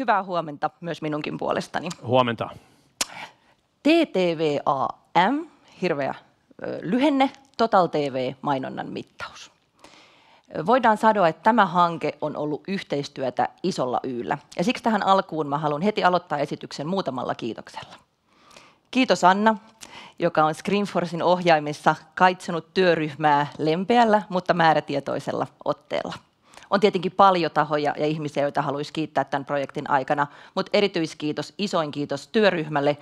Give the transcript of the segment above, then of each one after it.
hyvää huomenta myös minunkin puolestani. Huomenta. TTVAM, hirveä lyhenne, Total TV-mainonnan mittaus. Voidaan sanoa, että tämä hanke on ollut yhteistyötä isolla yllä. Ja siksi tähän alkuun mä haluan heti aloittaa esityksen muutamalla kiitoksella. Kiitos Anna, joka on Screenforcein ohjaimissa kaitsenut työryhmää lempeällä, mutta määrätietoisella otteella – on tietenkin paljon tahoja ja ihmisiä, joita haluaisi kiittää tämän projektin aikana, mutta erityiskiitos, isoin kiitos työryhmälle,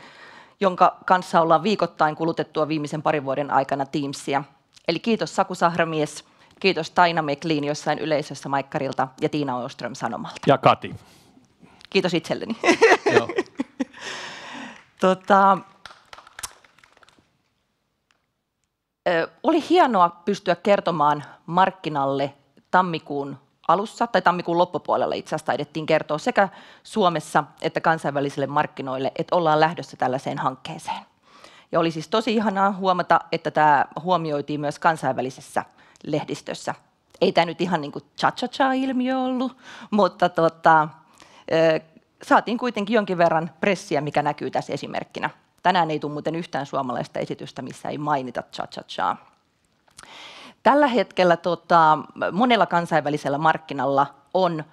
jonka kanssa ollaan viikoittain kulutettua viimeisen parin vuoden aikana Teamsia. Eli kiitos Saku Sahramies, kiitos Taina Mekliin jossain yleisössä Maikkarilta ja Tiina Oström Sanomalta. Ja Kati. Kiitos itselleni. Joo. tota, oli hienoa pystyä kertomaan markkinalle tammikuun alussa tai tammikuun loppupuolella itse asiassa taidettiin kertoa sekä Suomessa että kansainvälisille markkinoille, että ollaan lähdössä tällaiseen hankkeeseen. Ja oli siis tosi ihanaa huomata, että tämä huomioitiin myös kansainvälisessä lehdistössä. Ei tämä nyt ihan niin kuin cha-cha-cha-ilmiö ollut, mutta tota, saatiin kuitenkin jonkin verran pressiä, mikä näkyy tässä esimerkkinä. Tänään ei tule muuten yhtään suomalaista esitystä, missä ei mainita cha cha cha. Tällä hetkellä tota, monella kansainvälisellä markkinalla on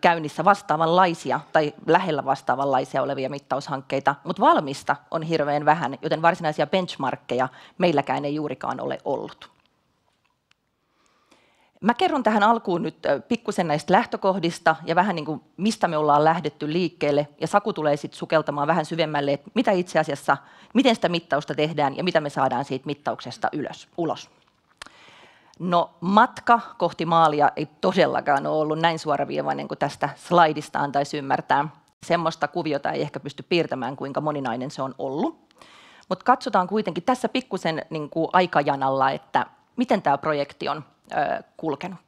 käynnissä vastaavanlaisia tai lähellä vastaavanlaisia olevia mittaushankkeita, mutta valmista on hirveän vähän, joten varsinaisia benchmarkkeja meilläkään ei juurikaan ole ollut. Mä kerron tähän alkuun nyt pikkusen näistä lähtökohdista ja vähän niin kuin mistä me ollaan lähdetty liikkeelle. Ja Saku tulee sitten sukeltamaan vähän syvemmälle, että mitä itse asiassa, miten sitä mittausta tehdään ja mitä me saadaan siitä mittauksesta ylös, ulos. No matka kohti maalia ei todellakaan ole ollut näin suoraviivainen kuin tästä slaidista antaisi ymmärtää. Semmoista kuviota ei ehkä pysty piirtämään, kuinka moninainen se on ollut. Mutta katsotaan kuitenkin tässä pikkusen niin aikajanalla, että miten tämä projekti on ö, kulkenut.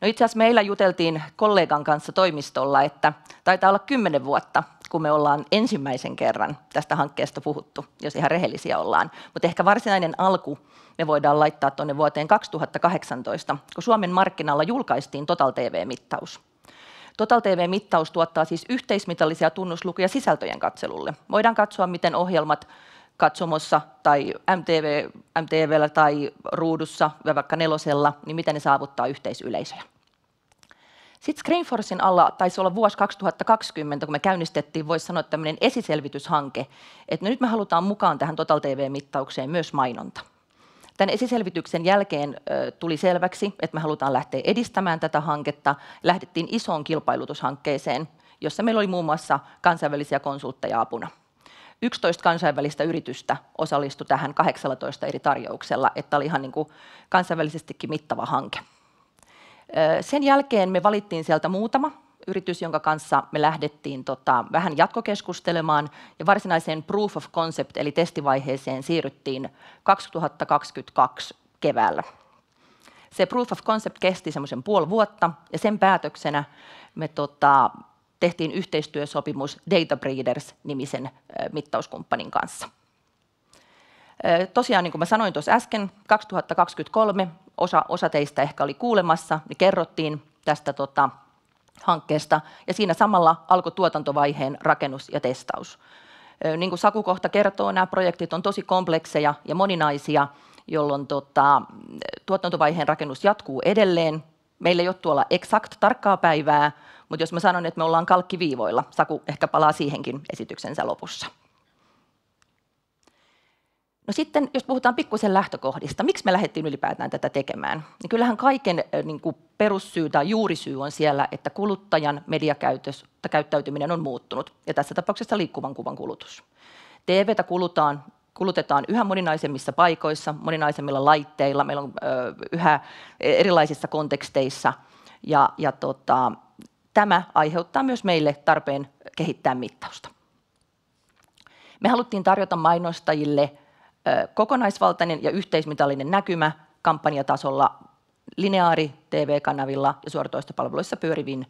No itse asiassa meillä juteltiin kollegan kanssa toimistolla, että taitaa olla kymmenen vuotta, kun me ollaan ensimmäisen kerran tästä hankkeesta puhuttu, jos ihan rehellisiä ollaan. Mutta ehkä varsinainen alku me voidaan laittaa tuonne vuoteen 2018, kun Suomen markkinalla julkaistiin Total TV-mittaus. Total TV-mittaus tuottaa siis yhteismitallisia tunnuslukuja sisältöjen katselulle. Voidaan katsoa, miten ohjelmat katsomossa tai MTV, MTVllä tai ruudussa ja vaikka nelosella, niin miten ne saavuttaa yhteisyleisöjä. Sitten Screenforcein alla taisi olla vuosi 2020, kun me käynnistettiin, voisi sanoa, tämmöinen esiselvityshanke, että no nyt me halutaan mukaan tähän Total TV-mittaukseen myös mainonta. Tämän esiselvityksen jälkeen tuli selväksi, että me halutaan lähteä edistämään tätä hanketta. Lähdettiin isoon kilpailutushankkeeseen, jossa meillä oli muun muassa kansainvälisiä konsultteja apuna. 11 kansainvälistä yritystä osallistui tähän 18 eri tarjouksella, että oli ihan niin kuin kansainvälisestikin mittava hanke. Sen jälkeen me valittiin sieltä muutama yritys, jonka kanssa me lähdettiin tota, vähän jatkokeskustelemaan ja varsinaiseen proof of concept eli testivaiheeseen siirryttiin 2022 keväällä. Se proof of concept kesti semmoisen puoli vuotta ja sen päätöksenä me tota, tehtiin yhteistyösopimus Data Breeders-nimisen mittauskumppanin kanssa. Tosiaan, niin kuin mä sanoin tuossa äsken, 2023 osa, osa teistä ehkä oli kuulemassa, niin kerrottiin tästä tota, hankkeesta ja siinä samalla alkoi tuotantovaiheen rakennus ja testaus. Niin kuin Saku kohta kertoo, nämä projektit on tosi komplekseja ja moninaisia, jolloin tota, tuotantovaiheen rakennus jatkuu edelleen. Meillä ei ole tuolla eksakt tarkkaa päivää, mutta jos mä sanon, että me ollaan kalkkiviivoilla, Saku ehkä palaa siihenkin esityksensä lopussa. No sitten, jos puhutaan pikkusen lähtökohdista, miksi me lähdettiin ylipäätään tätä tekemään? Niin kyllähän kaiken eh, niin kuin perussyy tai juurisyy on siellä, että kuluttajan mediakäytös tai käyttäytyminen on muuttunut, ja tässä tapauksessa liikkuvan kuvan kulutus. TVtä kulutaan, kulutetaan yhä moninaisemmissa paikoissa, moninaisemmilla laitteilla, meillä on yhä erilaisissa konteksteissa, ja, ja tota, tämä aiheuttaa myös meille tarpeen kehittää mittausta. Me haluttiin tarjota mainostajille kokonaisvaltainen ja yhteismitallinen näkymä kampanjatasolla lineaari TV-kanavilla ja suoratoistopalveluissa pyörivin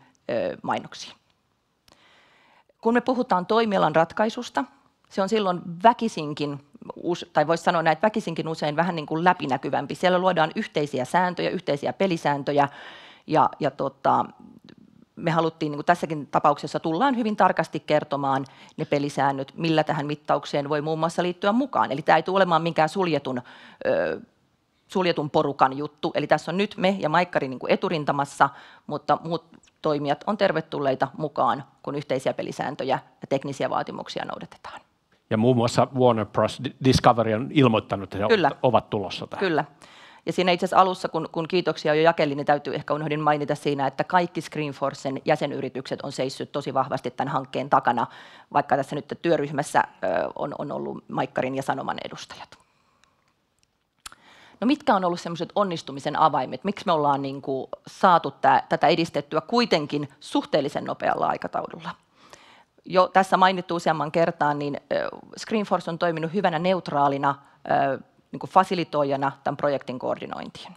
mainoksiin. Kun me puhutaan toimialan ratkaisusta, se on silloin väkisinkin, tai voisi sanoa näin, että väkisinkin usein vähän niin kuin läpinäkyvämpi. Siellä luodaan yhteisiä sääntöjä, yhteisiä pelisääntöjä ja, ja tota, me haluttiin, niin kuin tässäkin tapauksessa tullaan hyvin tarkasti kertomaan ne pelisäännöt, millä tähän mittaukseen voi muun muassa liittyä mukaan. Eli tämä ei tule olemaan minkään suljetun, ö, suljetun porukan juttu. Eli tässä on nyt me ja Maikkari niin kuin eturintamassa, mutta muut toimijat on tervetulleita mukaan, kun yhteisiä pelisääntöjä ja teknisiä vaatimuksia noudatetaan. Ja muun muassa Warner Bros. Discovery on ilmoittanut, että he Kyllä. ovat tulossa tähän. Kyllä. Ja siinä itse asiassa alussa, kun, kun kiitoksia jo jakelin, niin täytyy ehkä unohdin mainita siinä, että kaikki Screenforcen jäsenyritykset on seissyt tosi vahvasti tämän hankkeen takana, vaikka tässä nyt työryhmässä on, on ollut Maikkarin ja Sanoman edustajat. No mitkä on ollut semmoiset onnistumisen avaimet? Miksi me ollaan niin kuin saatu tää, tätä edistettyä kuitenkin suhteellisen nopealla aikataululla? Jo tässä mainittu useamman kertaan, niin Screenforce on toiminut hyvänä neutraalina niin kuin fasilitoijana tämän projektin koordinointiin.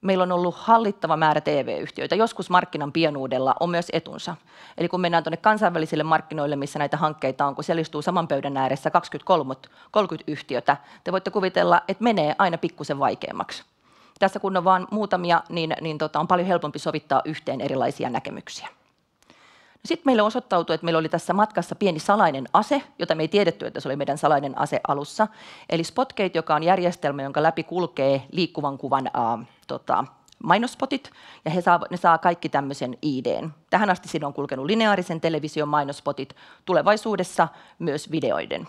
Meillä on ollut hallittava määrä TV-yhtiöitä. Joskus markkinan pienuudella on myös etunsa. Eli kun mennään tuonne kansainvälisille markkinoille, missä näitä hankkeita on, kun siellä istuu saman pöydän ääressä 23, 30 yhtiötä, te voitte kuvitella, että menee aina pikkusen vaikeammaksi. Tässä kun on vain muutamia, niin, niin tota, on paljon helpompi sovittaa yhteen erilaisia näkemyksiä. Sitten meille osoittautui, että meillä oli tässä matkassa pieni salainen ase, jota me ei tiedetty, että se oli meidän salainen ase alussa. Eli Spotgate, joka on järjestelmä, jonka läpi kulkee liikkuvan kuvan äh, tota, mainospotit, ja he saa, ne saa kaikki tämmöisen IDn. Tähän asti siinä on kulkenut lineaarisen television mainospotit, tulevaisuudessa myös videoiden.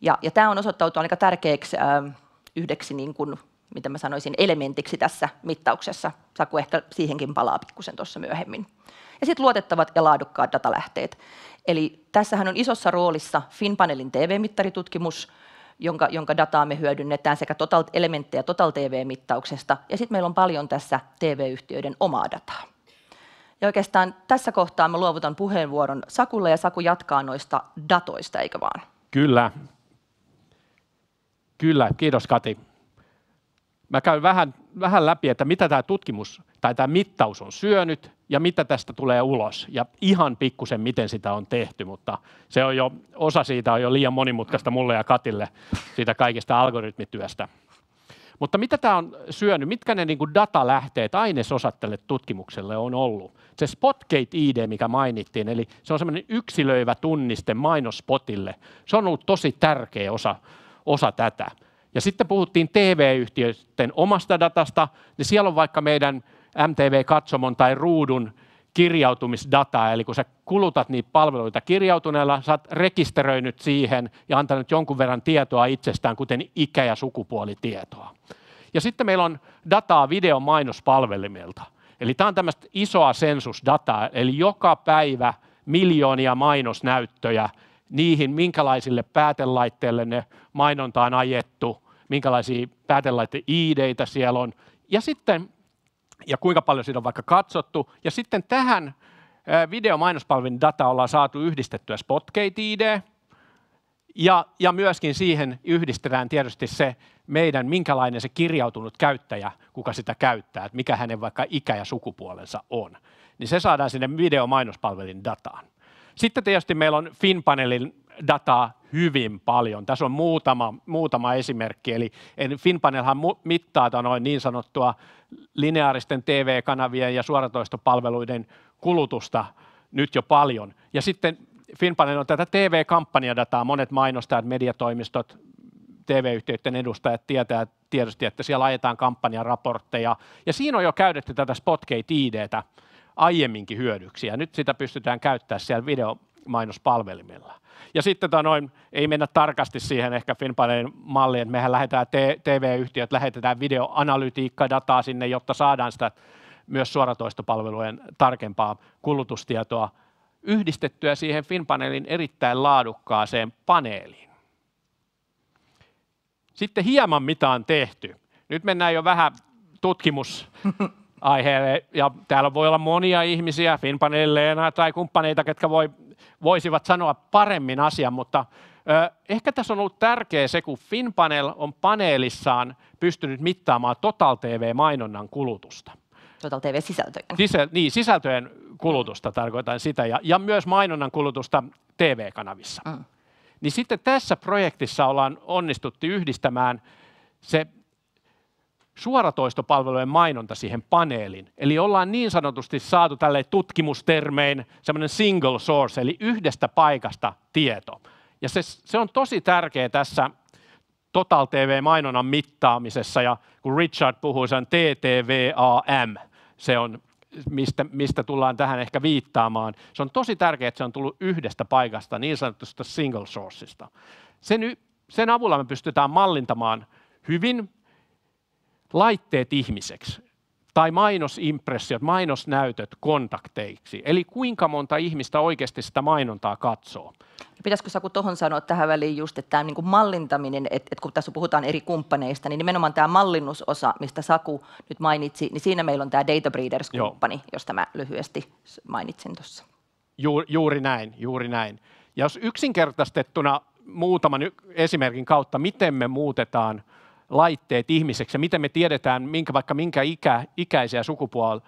Ja, ja tämä on osoittautunut aika tärkeäksi äh, yhdeksi niin kuin mitä mä sanoisin, elementiksi tässä mittauksessa. Saku ehkä siihenkin palaa pikkusen tuossa myöhemmin. Ja sitten luotettavat ja laadukkaat datalähteet. Eli tässähän on isossa roolissa FinPanelin TV-mittaritutkimus, jonka, jonka dataa me hyödynnetään sekä total, elementtejä Total TV-mittauksesta, ja sitten meillä on paljon tässä TV-yhtiöiden omaa dataa. Ja oikeastaan tässä kohtaa mä luovutan puheenvuoron Sakulle, ja Saku jatkaa noista datoista, eikö vaan? Kyllä. Kyllä, kiitos Kati mä käyn vähän, vähän läpi, että mitä tämä tutkimus tai tämä mittaus on syönyt ja mitä tästä tulee ulos. Ja ihan pikkusen, miten sitä on tehty, mutta se on jo, osa siitä on jo liian monimutkaista mulle ja Katille siitä kaikesta algoritmityöstä. Mutta mitä tämä on syönyt? Mitkä ne niinku datalähteet, ainesosat tälle tutkimukselle on ollut? Se Spotgate ID, mikä mainittiin, eli se on semmoinen yksilöivä tunniste mainospotille. Se on ollut tosi tärkeä osa, osa tätä. Ja sitten puhuttiin TV-yhtiöiden omasta datasta, niin siellä on vaikka meidän MTV-katsomon tai ruudun kirjautumisdataa, eli kun sä kulutat niitä palveluita kirjautuneella, sä oot rekisteröinyt siihen ja antanut jonkun verran tietoa itsestään, kuten ikä- ja sukupuolitietoa. Ja sitten meillä on dataa videon mainospalvelimilta. Eli tämä on tämmöistä isoa sensusdataa, eli joka päivä miljoonia mainosnäyttöjä niihin, minkälaisille päätelaitteille ne mainonta on ajettu, minkälaisia päätelaitteen iideitä siellä on, ja sitten ja kuinka paljon siitä on vaikka katsottu. Ja sitten tähän videomainospalvelun data ollaan saatu yhdistettyä Spotgate-ID, ja, ja myöskin siihen yhdistetään tietysti se meidän, minkälainen se kirjautunut käyttäjä, kuka sitä käyttää, että mikä hänen vaikka ikä ja sukupuolensa on. Niin se saadaan sinne videomainospalvelun dataan. Sitten tietysti meillä on FinPanelin dataa hyvin paljon. Tässä on muutama, muutama esimerkki. Eli Finpanelhan mittaa tota noin niin sanottua lineaaristen TV-kanavien ja suoratoistopalveluiden kulutusta nyt jo paljon. Ja sitten Finpanel on tätä TV-kampanjadataa. Monet mainostajat, mediatoimistot, TV-yhtiöiden edustajat tietää tietysti, että siellä ajetaan kampanjaraportteja. Ja siinä on jo käytetty tätä SpotGate-IDtä aiemminkin hyödyksiä. nyt sitä pystytään käyttämään siellä video, mainospalvelimilla. Ja sitten tota noin, ei mennä tarkasti siihen ehkä finpanelin malliin, että mehän lähetetään TV-yhtiöt, lähetetään videoanalytiikkaa, dataa sinne, jotta saadaan sitä myös suoratoistopalvelujen tarkempaa kulutustietoa yhdistettyä siihen finpanelin erittäin laadukkaaseen paneeliin. Sitten hieman mitä on tehty. Nyt mennään jo vähän tutkimus aiheelle. Ja täällä voi olla monia ihmisiä, Finpanel, Leena tai kumppaneita, ketkä voi voisivat sanoa paremmin asian, mutta ehkä tässä on ollut tärkeää se, kun FinPanel on paneelissaan pystynyt mittaamaan Total TV-mainonnan kulutusta. Total TV-sisältöjen. Sisä, niin, sisältöjen kulutusta mm. tarkoitan sitä, ja, ja myös mainonnan kulutusta TV-kanavissa. Mm. Niin sitten tässä projektissa ollaan onnistuttu yhdistämään se suoratoistopalvelujen mainonta siihen paneelin. Eli ollaan niin sanotusti saatu tälle tutkimustermein semmoinen single source, eli yhdestä paikasta tieto. Ja se, se on tosi tärkeä tässä Total TV-mainonnan mittaamisessa, ja kun Richard puhui sen TTVAM, se on, mistä, mistä tullaan tähän ehkä viittaamaan. Se on tosi tärkeää, että se on tullut yhdestä paikasta, niin sanotusta single sourceista. Sen, sen avulla me pystytään mallintamaan hyvin laitteet ihmiseksi tai mainosimpressiot, mainosnäytöt kontakteiksi. Eli kuinka monta ihmistä oikeasti sitä mainontaa katsoo. Pitäisikö Saku tuohon sanoa tähän väliin just, että tämä niin kuin mallintaminen, että, että kun tässä puhutaan eri kumppaneista, niin nimenomaan tämä mallinnusosa, mistä Saku nyt mainitsi, niin siinä meillä on tämä Data Breeders-kumppani, Joo. josta mä lyhyesti mainitsin tuossa. Juuri, juuri näin, juuri näin. Ja jos yksinkertaistettuna muutaman esimerkin kautta, miten me muutetaan – laitteet ihmiseksi ja miten me tiedetään minkä, vaikka minkä ikä, ikäisiä sukupuol,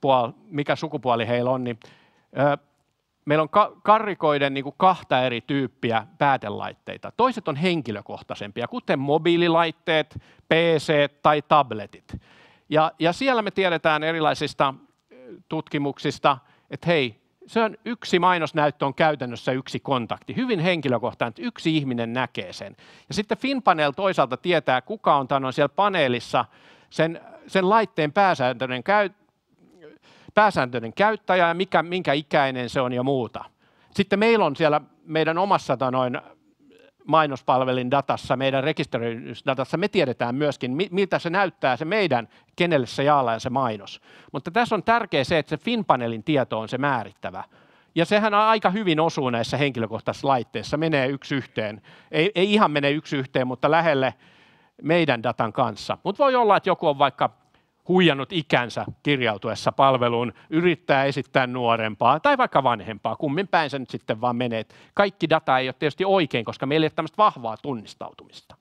puol, mikä sukupuoli heillä on, niin ö, meillä on ka- karrikoiden niin kuin kahta eri tyyppiä päätelaitteita. Toiset on henkilökohtaisempia, kuten mobiililaitteet, PC tai tabletit. Ja, ja siellä me tiedetään erilaisista tutkimuksista, että hei, se on yksi mainosnäyttö on käytännössä yksi kontakti. Hyvin henkilökohtainen, että yksi ihminen näkee sen. Ja sitten FinPanel toisaalta tietää, kuka on, on siellä paneelissa sen, sen laitteen pääsääntöinen, käy, pääsääntöinen käyttäjä ja mikä, minkä ikäinen se on ja muuta. Sitten meillä on siellä meidän omassa noin mainospalvelin datassa, meidän rekisteröidysdatassa, me tiedetään myöskin, miltä se näyttää se meidän, kenelle se jaalaa se mainos. Mutta tässä on tärkeää se, että se FinPanelin tieto on se määrittävä. Ja sehän on aika hyvin osuu näissä henkilökohtaisissa laitteissa, menee yksi yhteen. Ei, ei ihan mene yksi yhteen, mutta lähelle meidän datan kanssa. Mutta voi olla, että joku on vaikka huijannut ikänsä kirjautuessa palveluun, yrittää esittää nuorempaa tai vaikka vanhempaa, kummin päin se nyt sitten vaan menee. Kaikki data ei ole tietysti oikein, koska meillä ei ole tämmöistä vahvaa tunnistautumista.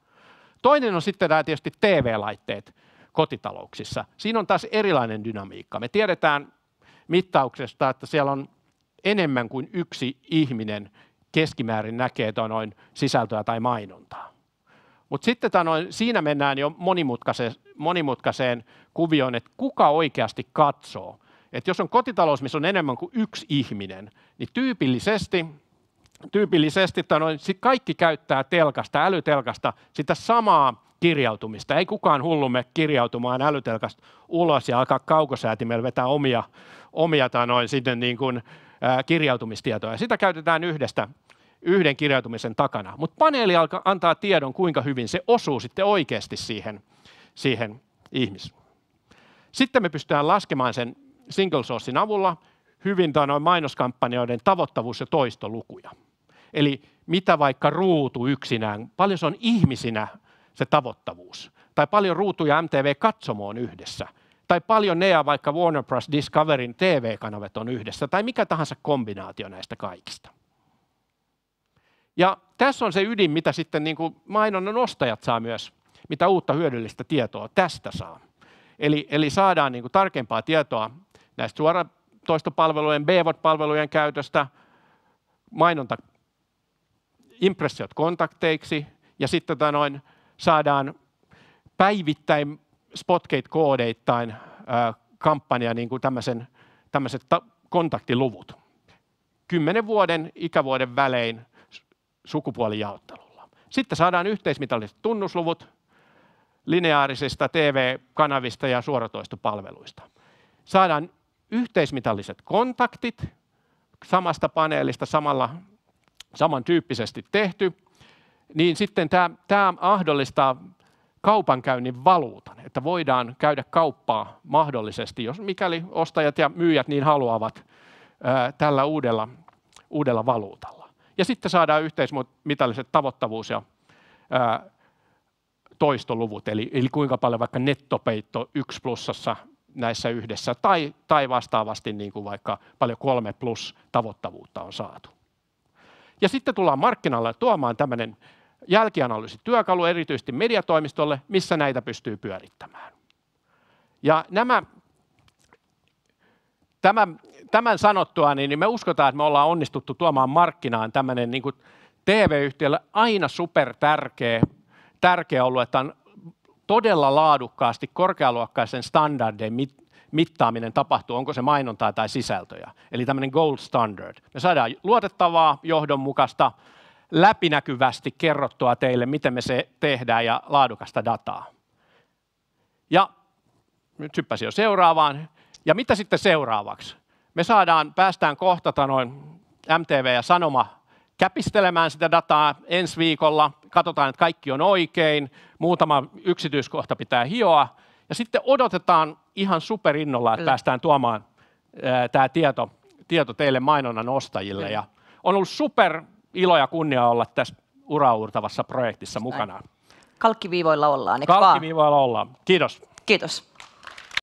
Toinen on sitten tämä tietysti TV-laitteet kotitalouksissa. Siinä on taas erilainen dynamiikka. Me tiedetään mittauksesta, että siellä on enemmän kuin yksi ihminen keskimäärin näkee noin sisältöä tai mainontaa. Mutta sitten noin, siinä mennään jo monimutkaiseen monimutkaiseen kuvioon, että kuka oikeasti katsoo. Että jos on kotitalous, missä on enemmän kuin yksi ihminen, niin tyypillisesti tyypillisesti tota noin, kaikki käyttää telkasta, älytelkasta, sitä samaa kirjautumista. Ei kukaan hullumme kirjautumaan älytelkasta ulos ja alkaa kaukosäätimellä vetää omia, omia tai tota noin, sitten niin kuin, ää, kirjautumistietoja. Sitä käytetään yhdestä, yhden kirjautumisen takana. Mutta paneeli alkaa, antaa tiedon, kuinka hyvin se osuu sitten oikeasti siihen, siihen ihmis. Sitten me pystytään laskemaan sen single sourcein avulla hyvin tai tuota noin mainoskampanjoiden tavoittavuus- ja toistolukuja. Eli mitä vaikka ruutu yksinään, paljon se on ihmisinä se tavoittavuus, tai paljon ruutuja MTV-katsomoon yhdessä, tai paljon ne ja vaikka Warner Bros. Discoverin TV-kanavat on yhdessä, tai mikä tahansa kombinaatio näistä kaikista. Ja tässä on se ydin, mitä sitten niin kuin mainonnan ostajat saa myös mitä uutta hyödyllistä tietoa tästä saa. Eli, eli saadaan niin kuin tarkempaa tietoa näistä suoratoistopalvelujen, BVOT-palvelujen käytöstä, mainonta impressiot kontakteiksi ja sitten tota noin, saadaan päivittäin Spotgate-koodeittain ää, kampanja niin kuin tämmöisen, tämmöiset ta- kontaktiluvut. Kymmenen vuoden ikävuoden välein sukupuolijaottelulla. Sitten saadaan yhteismitalliset tunnusluvut, lineaarisista TV-kanavista ja suoratoistopalveluista. Saadaan yhteismitalliset kontaktit samasta paneelista samalla, samantyyppisesti tehty, niin sitten tämä, tämä mahdollistaa kaupankäynnin valuutan, että voidaan käydä kauppaa mahdollisesti, jos mikäli ostajat ja myyjät niin haluavat ää, tällä uudella, uudella valuutalla. Ja sitten saadaan yhteismitalliset tavoittavuus ja ää, toistoluvut, eli, eli kuinka paljon vaikka nettopeitto yksi plussassa näissä yhdessä, tai, tai vastaavasti niin kuin vaikka paljon kolme plus tavoittavuutta on saatu. Ja sitten tullaan markkinalle tuomaan tämmöinen jälkianalyysityökalu erityisesti mediatoimistolle, missä näitä pystyy pyörittämään. Ja nämä, tämän, tämän sanottua, niin, niin me uskotaan, että me ollaan onnistuttu tuomaan markkinaan tämmöinen niin TV-yhtiölle aina super tärkeä tärkeää ollut, että on todella laadukkaasti korkealuokkaisen standardin mittaaminen tapahtuu, onko se mainontaa tai sisältöjä. Eli tämmöinen gold standard. Me saadaan luotettavaa, johdonmukaista, läpinäkyvästi kerrottua teille, miten me se tehdään ja laadukasta dataa. Ja nyt hyppäsin jo seuraavaan. Ja mitä sitten seuraavaksi? Me saadaan, päästään kohta noin MTV ja Sanoma käpistelemään sitä dataa ensi viikolla. Katsotaan, että kaikki on oikein. Muutama yksityiskohta pitää hioa. Ja sitten odotetaan ihan superinnolla, että päästään tuomaan tämä tieto, tieto teille mainonnan ostajille. Ja on ollut super ilo ja kunnia olla tässä uraurtavassa projektissa mukana. Kalkkiviivoilla ollaan, Kalkkiviivoilla ollaan. Kiitos. Kiitos.